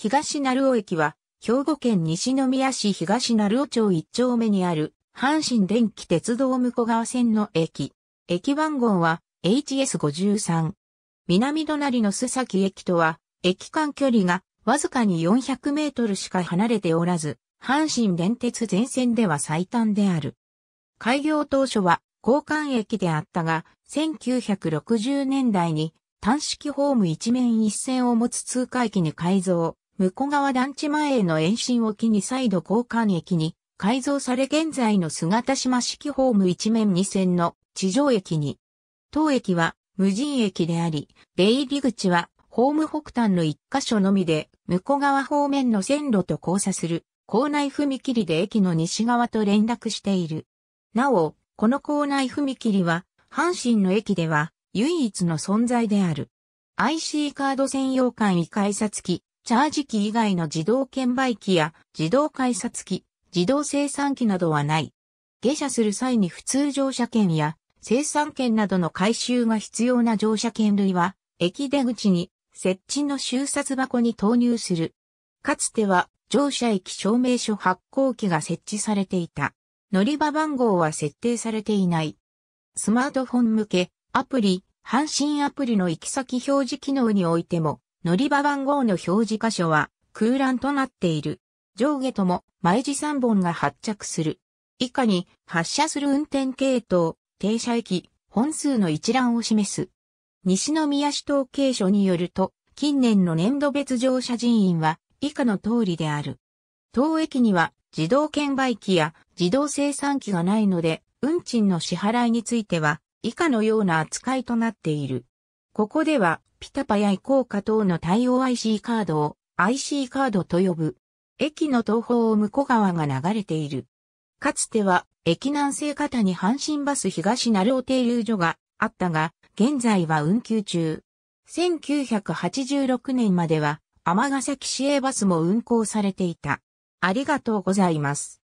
東成尾駅は、兵庫県西宮市東成尾町1丁目にある、阪神電気鉄道向川線の駅。駅番号は HS53。南隣の須崎駅とは、駅間距離がわずかに400メートルしか離れておらず、阪神電鉄全線では最短である。開業当初は交換駅であったが、1960年代に単式ホーム一面一線を持つ通過駅に改造。向川団地前への延伸を機に再度交換駅に改造され現在の姿島式ホーム一面二線の地上駅に。当駅は無人駅であり、出入り口はホーム北端の一箇所のみで、向川方面の線路と交差する校内踏切で駅の西側と連絡している。なお、この校内踏切は、阪神の駅では唯一の存在である。IC カード専用間位改札機、チャージ機以外の自動券売機や自動改札機、自動生産機などはない。下車する際に普通乗車券や生産券などの回収が必要な乗車券類は、駅出口に設置の収札箱に投入する。かつては乗車駅証明書発行機が設置されていた。乗り場番号は設定されていない。スマートフォン向け、アプリ、阪神アプリの行き先表示機能においても、乗り場番号の表示箇所は空欄となっている。上下とも毎時3本が発着する。以下に発車する運転系統、停車駅、本数の一覧を示す。西宮市統計所によると、近年の年度別乗車人員は以下の通りである。当駅には自動券売機や自動生産機がないので、運賃の支払いについては以下のような扱いとなっている。ここではピタパやイ効果等の対応 IC カードを IC カードと呼ぶ。駅の東方を向こう川が流れている。かつては、駅南西方に阪神バス東成尾停留所があったが、現在は運休中。1986年までは、尼崎市営バスも運行されていた。ありがとうございます。